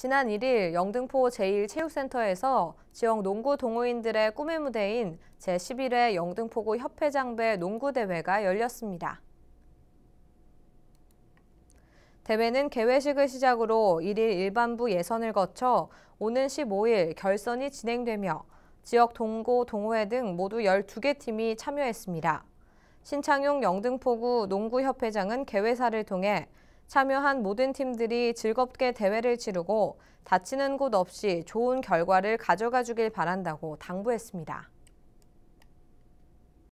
지난 1일 영등포 제1체육센터에서 지역 농구 동호인들의 꿈의 무대인 제11회 영등포구 협회장배 농구대회가 열렸습니다. 대회는 개회식을 시작으로 1일 일반부 예선을 거쳐 오는 15일 결선이 진행되며 지역 동고, 동호회 등 모두 12개 팀이 참여했습니다. 신창용 영등포구 농구협회장은 개회사를 통해 참여한 모든 팀들이 즐겁게 대회를 치르고 다치는 곳 없이 좋은 결과를 가져가 주길 바란다고 당부했습니다.